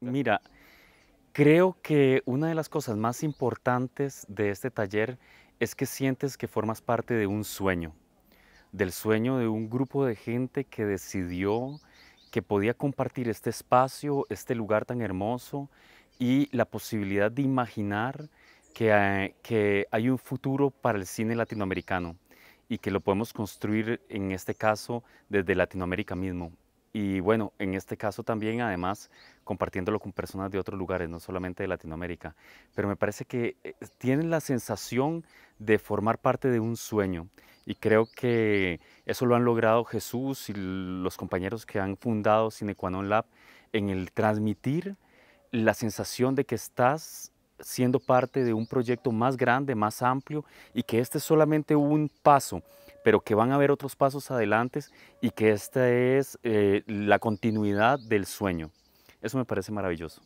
Mira, creo que una de las cosas más importantes de este taller es que sientes que formas parte de un sueño, del sueño de un grupo de gente que decidió que podía compartir este espacio, este lugar tan hermoso y la posibilidad de imaginar que, ah, hay, un futuro para el cine latinoamericano y que lo podemos construir en este caso desde Latinoamérica mismo y bueno, en este caso también además compartiéndolo con personas de otros lugares, no solamente de Latinoamérica, pero me parece que eh, tienen la sensación de formar parte de un sueño y creo que eso lo han logrado Jesús y los compañeros que han fundado Cinequanon Lab en el transmitir la sensación de que estás siendo parte de un proyecto más grande, más amplio y que este es solamente un paso pero que van a haber otros pasos adelante y que esta es eh, la continuidad del sueño. Eso me parece maravilloso.